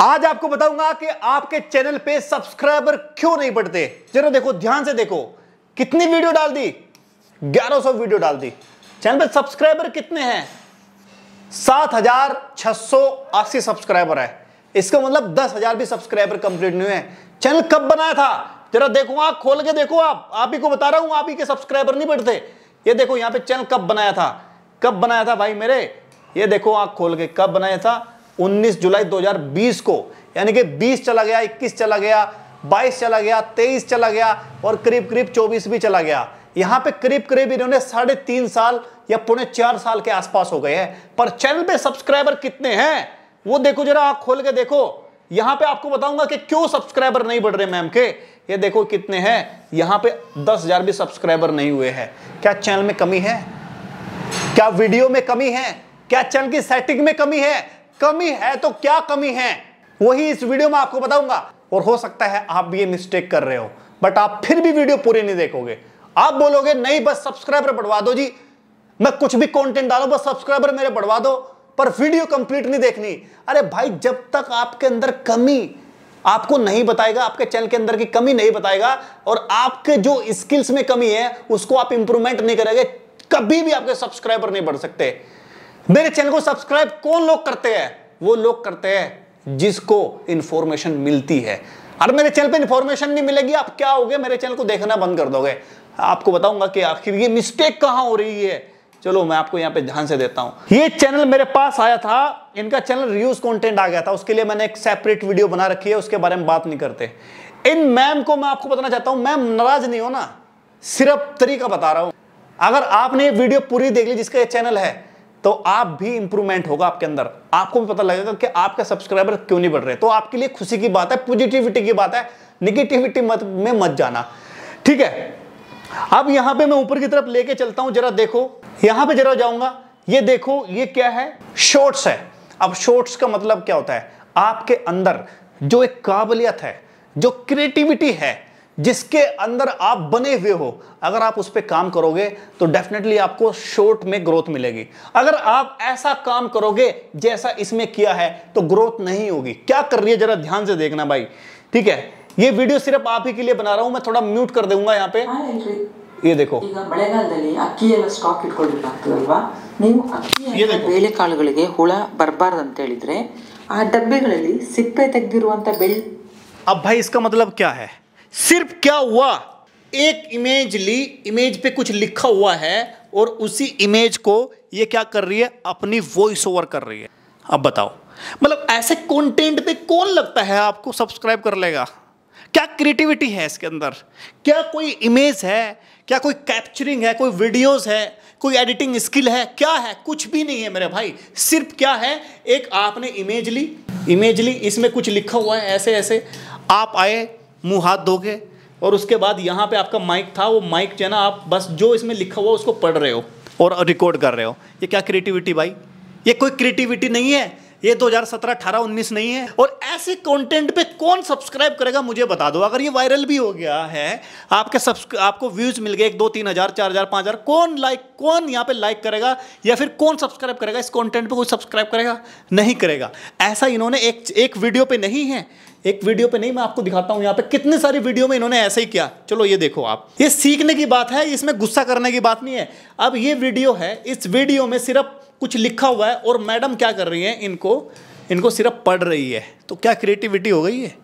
आज आपको बताऊंगा कि आपके चैनल पे सब्सक्राइबर क्यों नहीं बढ़ते जरा देखो ध्यान से देखो कितनी वीडियो डाल दी 1100 वीडियो डाल दी चैनल पे सब्सक्राइबर कितने हैं 7680 सब्सक्राइबर है इसका मतलब 10000 भी सब्सक्राइबर कंप्लीट नहीं है चैनल कब बनाया था जरा देखो आप खोल के देखो आप आप ही को बता रहा हूं आप ही के सब्सक्राइबर नहीं बढ़ते ये देखो यहां पे चैनल कब बनाया था कब बनाया था भाई मेरे ये देखो आप खोल के कब बनाया था 19 जुलाई 2020 को यानी कि 20 चला गया 21 चला गया 22 चला गया 23 चला गया और करीब करीब 24 भी चला गया यहां पे करीब करीब इन्होंने साढ़े तीन साल या पुणे चार साल के आसपास हो गए हैं पर चैनल पे सब्सक्राइबर कितने हैं वो देखो जरा आप खोल के देखो यहां पे आपको बताऊंगा कि क्यों सब्सक्राइबर नहीं बढ़ रहे मैम के ये देखो कितने हैं यहां पे दस भी सब्सक्राइबर नहीं हुए हैं क्या चैनल में कमी है क्या वीडियो में कमी है क्या चैनल की सेटिंग में कमी है कमी है तो क्या कमी है वही इस वीडियो में आपको बताऊंगा और हो सकता है आप भी ये मिस्टेक कर रहे हो बट आप फिर भी वीडियो पूरी नहीं देखोगे आप बोलोगे नहीं बस सब्सक्राइबर बढ़वा दो जी मैं कुछ भी कंटेंट डालू बस सब्सक्राइबर मेरे बढ़वा दो पर वीडियो कंप्लीट नहीं देखनी अरे भाई जब तक आपके अंदर कमी आपको नहीं बताएगा आपके चैनल के अंदर की कमी नहीं बताएगा और आपके जो स्किल्स में कमी है उसको आप इंप्रूवमेंट नहीं करेंगे कभी भी आपके सब्सक्राइबर नहीं बढ़ सकते मेरे चैनल को सब्सक्राइब कौन लोग करते हैं वो लोग करते हैं जिसको इंफॉर्मेशन मिलती है अरे मेरे चैनल पे इंफॉर्मेशन नहीं मिलेगी आप क्या हो मेरे चैनल को देखना बंद कर दोगे आपको बताऊंगा कि आखिर ये मिस्टेक कहां हो रही है चलो मैं आपको यहां पे ध्यान से देता हूं ये चैनल मेरे पास आया था इनका चैनल रिव्यूज कंटेंट आ गया था उसके लिए मैंने एक सेपरेट वीडियो बना रखी है उसके बारे में बात नहीं करते इन मैम को मैं आपको बताना चाहता हूँ मैम नाराज नहीं हो ना सिर्फ तरीका बता रहा हूं अगर आपने वीडियो पूरी देख ली जिसका यह चैनल है तो आप भी इंप्रूवमेंट होगा आपके अंदर आपको भी पता लगेगा कि आपके सब्सक्राइबर क्यों नहीं बढ़ रहे तो आपके लिए खुशी की बात है पॉजिटिविटी की बात है निगेटिविटी मत में मत जाना ठीक है अब यहां पे मैं ऊपर की तरफ लेके चलता हूं जरा देखो यहां पे जरा जाऊंगा ये देखो ये क्या है शॉर्ट्स है अब शॉर्ट्स का मतलब क्या होता है आपके अंदर जो एक काबिलियत है जो क्रिएटिविटी है जिसके अंदर आप बने हुए हो अगर आप उस पर काम करोगे तो डेफिनेटली आपको शॉर्ट में ग्रोथ मिलेगी अगर आप ऐसा काम करोगे जैसा इसमें किया है तो ग्रोथ नहीं होगी क्या कर रही है जरा ध्यान से देखना भाई ठीक है ये वीडियो सिर्फ आप ही के लिए बना रहा हूं मैं थोड़ा म्यूट कर दूंगा यहाँ पे हाँ, ये देखो बड़े ಇಟ್ಕೊಳ್ಳಿಕ್ಕಾಗ್ತದಲ್ವಾ ನೀವು अब भाई इसका मतलब क्या है सिर्फ क्या हुआ एक इमेज ली इमेज पे कुछ लिखा हुआ है और उसी इमेज को ये क्या कर रही है अपनी वॉइस ओवर कर रही है अब बताओ मतलब ऐसे कंटेंट पे कौन लगता है आपको सब्सक्राइब कर लेगा क्या क्रिएटिविटी है इसके अंदर क्या कोई इमेज है क्या कोई कैप्चरिंग है कोई वीडियोस है कोई एडिटिंग स्किल है क्या है कुछ भी नहीं है मेरे भाई सिर्फ क्या है एक आपने इमेज ली इमेज ली इसमें कुछ लिखा हुआ है ऐसे ऐसे आप आए मुंह हाथ के और उसके बाद यहाँ पे आपका माइक था वो माइक जो है ना आप बस जो इसमें लिखा हुआ उसको पढ़ रहे हो और रिकॉर्ड कर रहे हो ये क्या क्रिएटिविटी भाई ये कोई क्रिएटिविटी नहीं है ये 2017 18 19 नहीं है और ऐसे कंटेंट पे कौन सब्सक्राइब करेगा मुझे बता दो अगर ये वायरल भी हो गया है आपके आपको व्यूज मिल गए एक दो तीन हजार चार हजार पाँच हजार कौन लाइक कौन यहाँ पे लाइक करेगा या फिर कौन सब्सक्राइब करेगा इस कॉन्टेंट पे कोई सब्सक्राइब करेगा नहीं करेगा ऐसा इन्होंने एक एक वीडियो पे नहीं है एक वीडियो पे नहीं मैं आपको दिखाता हूं यहाँ पे कितने सारी वीडियो में इन्होंने ऐसा ही किया चलो ये देखो आप ये सीखने की बात है इसमें गुस्सा करने की बात नहीं है अब ये वीडियो है इस वीडियो में सिर्फ कुछ लिखा हुआ है और मैडम क्या कर रही हैं इनको इनको सिर्फ पढ़ रही है तो क्या क्रिएटिविटी हो गई है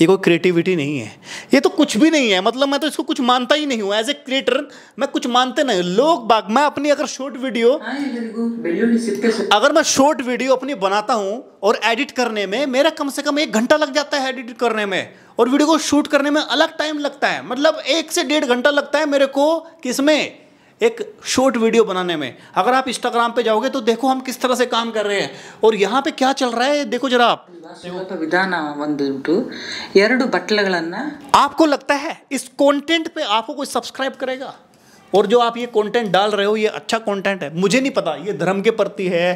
ये कोई क्रिएटिविटी नहीं है ये तो कुछ भी नहीं है मतलब मैं तो इसको कुछ मानता ही नहीं हूँ एज ए क्रिएटर मैं कुछ मानते नहीं लोग बाग मैं अपनी अगर शॉर्ट हाँ वीडियो अगर मैं शॉर्ट वीडियो अपनी बनाता हूँ और एडिट करने में मेरा कम से कम एक घंटा लग जाता है एडिट करने में और वीडियो को शूट करने में अलग टाइम लगता है मतलब एक से डेढ़ घंटा लगता है मेरे को किसमें एक शॉर्ट वीडियो बनाने में अगर आप इंस्टाग्राम पे जाओगे तो देखो हम किस तरह से काम कर रहे हैं और यहाँ पे क्या चल रहा है देखो जरा आप विधान आपको लगता है इस कॉन्टेंट पे आपको कोई सब्सक्राइब करेगा और जो आप ये कंटेंट डाल रहे हो ये अच्छा कंटेंट है मुझे नहीं पता ये धर्म के प्रति है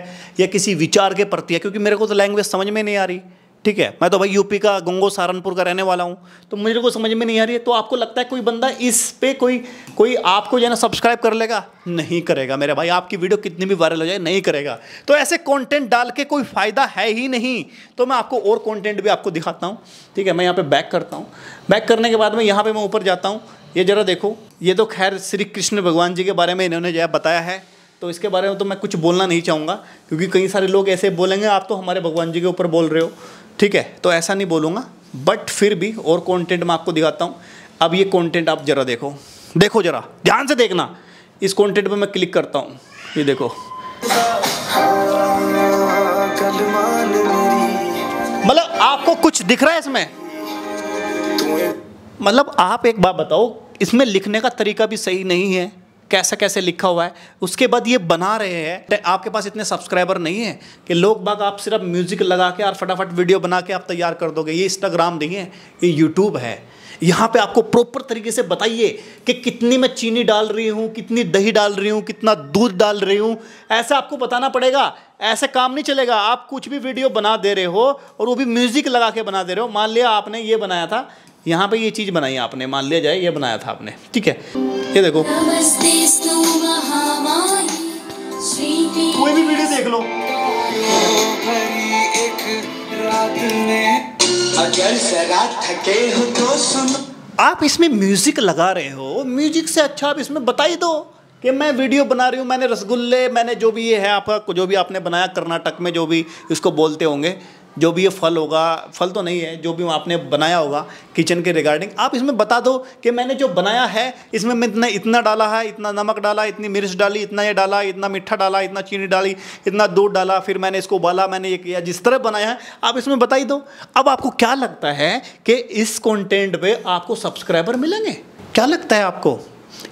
या किसी विचार के प्रति है क्योंकि मेरे को तो लैंग्वेज समझ में नहीं आ रही ठीक है मैं तो भाई यूपी का गंगो सहारनपुर का रहने वाला हूँ तो मुझे को समझ में नहीं आ रही है तो आपको लगता है कोई बंदा इस पे कोई कोई आपको जो है ना सब्सक्राइब कर लेगा नहीं करेगा मेरे भाई आपकी वीडियो कितनी भी वायरल हो जाए नहीं करेगा तो ऐसे कंटेंट डाल के कोई फ़ायदा है ही नहीं तो मैं आपको और कॉन्टेंट भी आपको दिखाता हूँ ठीक है मैं यहाँ पर बैक करता हूँ बैक करने के बाद में यहाँ पर मैं ऊपर जाता हूँ ये जरा देखो ये तो खैर श्री कृष्ण भगवान जी के बारे में इन्होंने जो बताया है तो इसके बारे में तो मैं कुछ बोलना नहीं चाहूँगा क्योंकि कई सारे लोग ऐसे बोलेंगे आप तो हमारे भगवान जी के ऊपर बोल रहे हो ठीक है तो ऐसा नहीं बोलूँगा बट फिर भी और कॉन्टेंट मैं आपको दिखाता हूँ अब ये कॉन्टेंट आप ज़रा देखो देखो ज़रा ध्यान से देखना इस कॉन्टेंट पर मैं क्लिक करता हूँ ये देखो मतलब आपको कुछ दिख रहा है इसमें मतलब आप एक बात बताओ इसमें लिखने का तरीका भी सही नहीं है कैसा कैसे लिखा हुआ है उसके बाद ये बना रहे हैं तो आपके पास इतने सब्सक्राइबर नहीं है कि लोग बाग आप सिर्फ म्यूजिक लगा के और फटाफट वीडियो बना के आप तैयार कर दोगे ये इंस्टाग्राम नहीं है ये यूट्यूब है यहाँ पे आपको प्रॉपर तरीके से बताइए कि कितनी मैं चीनी डाल रही हूँ कितनी दही डाल रही हूँ कितना दूध डाल रही हूँ ऐसा आपको बताना पड़ेगा ऐसा काम नहीं चलेगा आप कुछ भी वीडियो बना दे रहे हो और वो भी म्यूज़िक लगा के बना दे रहे हो मान लिया आपने ये बनाया था यहाँ पे ये चीज़ बनाई आपने मान लिया जाए ये बनाया था आपने ठीक है ये देखो कोई भी वीडियो देख लो आप इसमें म्यूजिक लगा रहे हो म्यूजिक से अच्छा आप इसमें बता ही दो कि मैं वीडियो बना रही हूँ मैंने रसगुल्ले मैंने जो भी ये है आपका जो भी आपने बनाया कर्नाटक में जो भी इसको बोलते होंगे जो भी ये फल होगा फल तो नहीं है जो भी आपने बनाया होगा किचन के रिगार्डिंग आप इसमें बता दो कि मैंने जो बनाया है इसमें मैंने इतना डाला है इतना नमक डाला इतनी मिर्च डाली इतना ये डाला इतना मीठा डाला इतना चीनी डाली इतना दूध डाला फिर मैंने इसको उबाला मैंने ये किया जिस तरह बनाया है आप इसमें बता ही दो अब आपको क्या लगता है कि इस कॉन्टेंट पर आपको सब्सक्राइबर मिलेंगे क्या लगता है आपको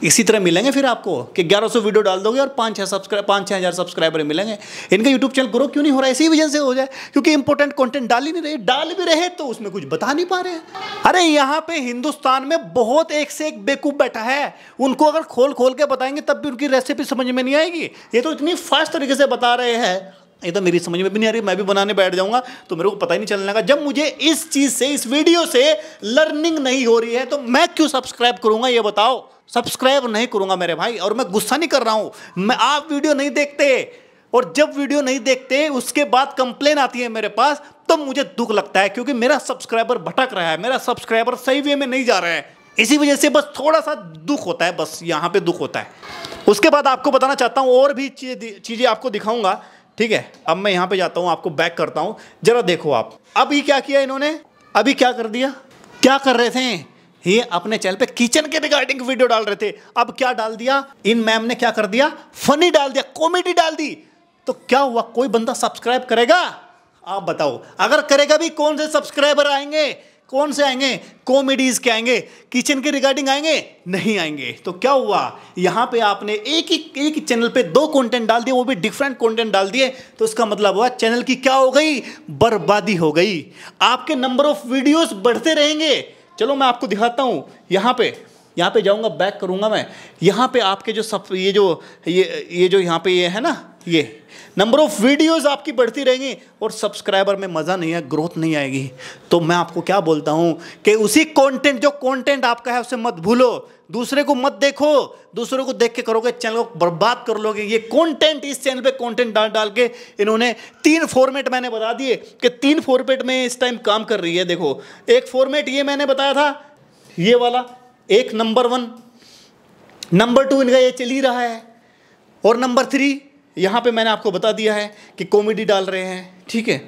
इसी तरह मिलेंगे फिर आपको कि 1100 वीडियो डाल दोगे और पाँच छः सब्सक्राइब पाँच छः हज़ार सब्सक्राइबर मिलेंगे इनका यूट्यूब चैनल ग्रो क्यों नहीं हो रहा है इसी वजह से हो जाए क्योंकि इंपॉर्टेंट कंटेंट डाल ही नहीं रहे डाल भी रहे तो उसमें कुछ बता नहीं पा रहे हैं अरे यहाँ पे हिंदुस्तान में बहुत एक से एक बेकूफ बैठा है उनको अगर खोल खोल के बताएंगे तब भी उनकी रेसिपी समझ में नहीं आएगी ये तो इतनी फास्ट तरीके से बता रहे हैं ये तो मेरी समझ में भी नहीं आ रही मैं भी बनाने बैठ जाऊंगा तो मेरे को पता ही नहीं चलने का जब मुझे इस चीज़ से इस वीडियो से लर्निंग नहीं हो रही है तो मैं क्यों सब्सक्राइब करूंगा ये बताओ सब्सक्राइब नहीं करूंगा मेरे भाई और मैं गुस्सा नहीं कर रहा हूं मैं आप वीडियो नहीं देखते और जब वीडियो नहीं देखते उसके बाद कंप्लेन आती है मेरे पास तब तो मुझे दुख लगता है क्योंकि मेरा सब्सक्राइबर भटक रहा है मेरा सब्सक्राइबर सही वे में नहीं जा रहा है इसी वजह से बस थोड़ा सा दुख होता है बस यहाँ पे दुख होता है उसके बाद आपको बताना चाहता हूँ और भी चीज़ें आपको दिखाऊंगा ठीक है अब मैं यहाँ पे जाता हूँ आपको बैक करता हूँ जरा देखो आप अभी क्या किया इन्होंने अभी क्या कर दिया क्या कर रहे थे ही अपने चैनल पे किचन के रिगार्डिंग वीडियो डाल रहे थे अब क्या डाल दिया इन मैम ने क्या कर दिया फनी डाल दिया कॉमेडी डाल दी तो क्या हुआ कोई बंदा सब्सक्राइब करेगा आप बताओ अगर करेगा भी कौन से सब्सक्राइबर आएंगे कौन से आएंगे कॉमेडीज के आएंगे किचन के रिगार्डिंग आएंगे नहीं आएंगे तो क्या हुआ यहाँ पे आपने एक ही एक चैनल पे दो कंटेंट डाल दिए वो भी डिफरेंट कंटेंट डाल दिए तो इसका मतलब हुआ चैनल की क्या हो गई बर्बादी हो गई आपके नंबर ऑफ वीडियोस बढ़ते रहेंगे चलो मैं आपको दिखाता हूँ यहाँ पे यहाँ पे जाऊँगा बैक करूँगा मैं यहाँ पे आपके जो सब ये जो ये ये जो यहाँ पे ये है ना ये नंबर ऑफ वीडियोस आपकी बढ़ती रहेंगी और सब्सक्राइबर में मज़ा नहीं है ग्रोथ नहीं आएगी तो मैं आपको क्या बोलता हूँ कि उसी कंटेंट जो कंटेंट आपका है उसे मत भूलो दूसरे को मत देखो दूसरे को देख के करोगे चैनल को बर्बाद कर लोगे ये कंटेंट इस चैनल पे कंटेंट डाल डाल के इन्होंने तीन फॉर्मेट मैंने बता दिए कि तीन फॉर्मेट में इस टाइम काम कर रही है देखो एक फॉर्मेट ये मैंने बताया था ये वाला एक नंबर वन नंबर टू इनका ये चल ही रहा है और नंबर थ्री यहाँ पे मैंने आपको बता दिया है कि कॉमेडी डाल रहे हैं ठीक है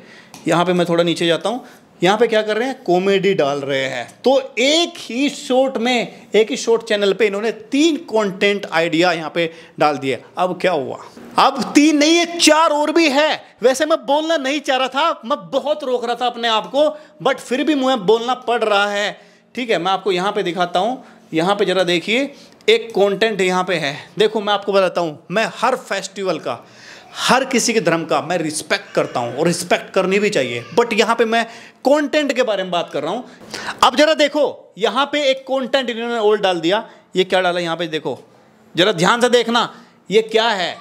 यहाँ पे मैं थोड़ा नीचे जाता हूँ यहाँ पे क्या कर रहे हैं कॉमेडी डाल रहे हैं तो एक ही शॉर्ट में एक ही शॉर्ट चैनल पे इन्होंने तीन कंटेंट आइडिया यहाँ पे डाल दिए अब क्या हुआ अब तीन नहीं है चार और भी है वैसे मैं बोलना नहीं चाह रहा था मैं बहुत रोक रहा था अपने आप को बट फिर भी मुझे बोलना पड़ रहा है ठीक है मैं आपको यहाँ पे दिखाता हूँ यहाँ पे ज़रा देखिए एक कंटेंट यहाँ पे है देखो मैं आपको बताता हूँ मैं हर फेस्टिवल का हर किसी के धर्म का मैं रिस्पेक्ट करता हूँ और रिस्पेक्ट करनी भी चाहिए बट यहाँ पे मैं कंटेंट के बारे में बात कर रहा हूँ अब जरा देखो यहाँ पे एक कॉन्टेंट इन्होंने ओल्ड डाल दिया ये क्या डाला यहाँ पे देखो जरा ध्यान से देखना ये क्या है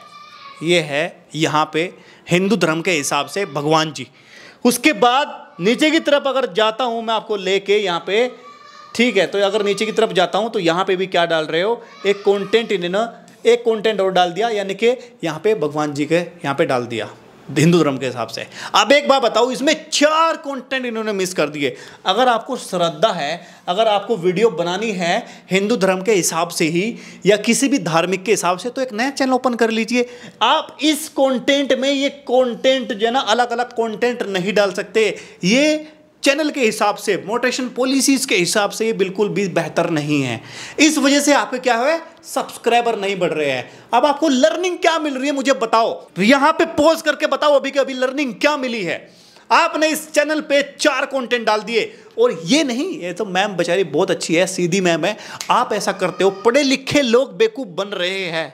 ये है यहाँ पे हिंदू धर्म के हिसाब से भगवान जी उसके बाद नीचे की तरफ अगर जाता हूँ मैं आपको लेके यहाँ पे ठीक है तो अगर नीचे की तरफ जाता हूँ तो यहाँ पे भी क्या डाल रहे हो एक कॉन्टेंट इन्होंने एक कॉन्टेंट और डाल दिया यानी कि यहाँ पे भगवान जी के यहाँ पे डाल दिया हिंदू धर्म के हिसाब से अब एक बात बताओ इसमें चार कंटेंट इन्होंने मिस कर दिए अगर आपको श्रद्धा है अगर आपको वीडियो बनानी है हिंदू धर्म के हिसाब से ही या किसी भी धार्मिक के हिसाब से तो एक नया चैनल ओपन कर लीजिए आप इस कंटेंट में ये कंटेंट जो है ना अलग अलग कंटेंट नहीं डाल सकते ये चैनल के हिसाब से मोटेशन पॉलिसीज के हिसाब से ये बिल्कुल भी बेहतर नहीं है इस वजह से आपके क्या है सब्सक्राइबर नहीं बढ़ रहे हैं अब आपको लर्निंग क्या मिल रही है मुझे बताओ तो यहां पे पोज करके बताओ अभी के अभी लर्निंग क्या मिली है आपने इस चैनल पे चार कंटेंट डाल दिए और ये नहीं ये तो मैम बेचारी बहुत अच्छी है सीधी मैम है आप ऐसा करते हो पढ़े लिखे लोग बेकूफ बन रहे हैं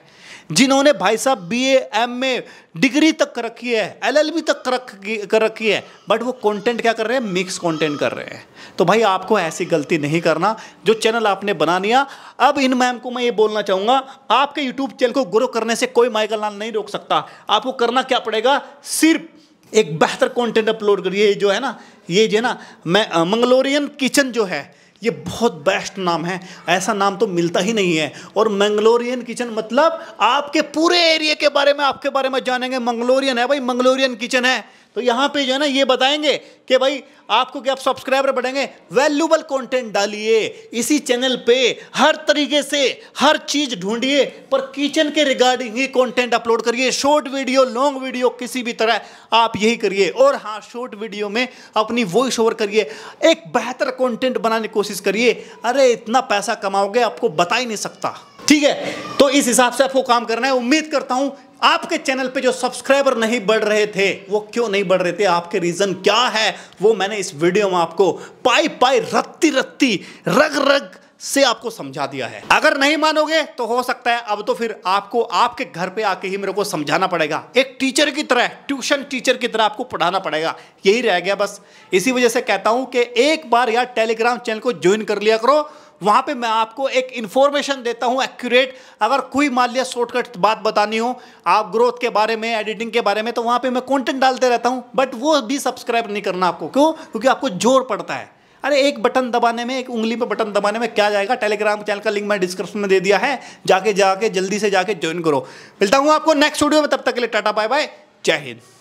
जिन्होंने भाई साहब बीए एमए डिग्री तक रखी है एलएलबी तक रख कर रखी है बट वो कंटेंट क्या कर रहे हैं मिक्स कंटेंट कर रहे हैं तो भाई आपको ऐसी गलती नहीं करना जो चैनल आपने बना लिया अब इन मैम को मैं ये बोलना चाहूँगा आपके यूट्यूब चैनल को ग्रो करने से कोई माइकल लाल नहीं रोक सकता आपको करना क्या पड़ेगा सिर्फ एक बेहतर कॉन्टेंट अपलोड करिए जो है ना ये जो है ना मैं मंगलोरियन किचन जो है ये बहुत बेस्ट नाम है ऐसा नाम तो मिलता ही नहीं है और मंगलोरियन किचन मतलब आपके पूरे एरिया के बारे में आपके बारे में जानेंगे मंगलोरियन है भाई मंगलोरियन किचन है तो यहां पे जो है ना ये बताएंगे कि भाई आपको क्या आप सब्सक्राइबर बढ़ेंगे वैल्यूबल कंटेंट डालिए इसी चैनल पे हर तरीके से हर चीज़ ढूंढिए पर किचन के रिगार्डिंग ही कंटेंट अपलोड करिए शॉर्ट वीडियो लॉन्ग वीडियो किसी भी तरह आप यही करिए और हाँ शॉर्ट वीडियो में अपनी वॉइस ओवर करिए एक बेहतर कॉन्टेंट बनाने की कोशिश करिए अरे इतना पैसा कमाओगे आपको बता ही नहीं सकता ठीक है तो इस हिसाब से आपको काम करना है उम्मीद करता हूं आपके चैनल पे जो सब्सक्राइबर नहीं बढ़ रहे थे वो क्यों नहीं बढ़ रहे थे आपके रीज़न क्या है वो मैंने इस वीडियो में आपको पाई पाई रत्ती रत्ती रग रग से आपको समझा दिया है अगर नहीं मानोगे तो हो सकता है अब तो फिर आपको आपके घर पे आके ही मेरे को समझाना पड़ेगा एक टीचर की तरह ट्यूशन टीचर की तरह आपको पढ़ाना पड़ेगा यही रह गया बस इसी वजह से कहता हूं कि एक बार यार टेलीग्राम चैनल को ज्वाइन कर लिया करो वहां पे मैं आपको एक इंफॉर्मेशन देता हूं एक्यूरेट अगर कोई मान लिया शॉर्टकट बात बतानी हो आप ग्रोथ के बारे में एडिटिंग के बारे में तो वहां पे मैं कंटेंट डालते रहता हूं बट वो भी सब्सक्राइब नहीं करना आपको क्यों क्योंकि आपको जोर पड़ता है अरे एक बटन दबाने में एक उंगली पे बटन दबाने में क्या जाएगा टेलीग्राम चैनल का लिंक मैं डिस्क्रिप्शन में दे दिया है जाके जाके जल्दी से जाके ज्वाइन करो मिलता हूँ आपको नेक्स्ट वीडियो में तब तक के लिए टाटा बाय बाय जय हिंद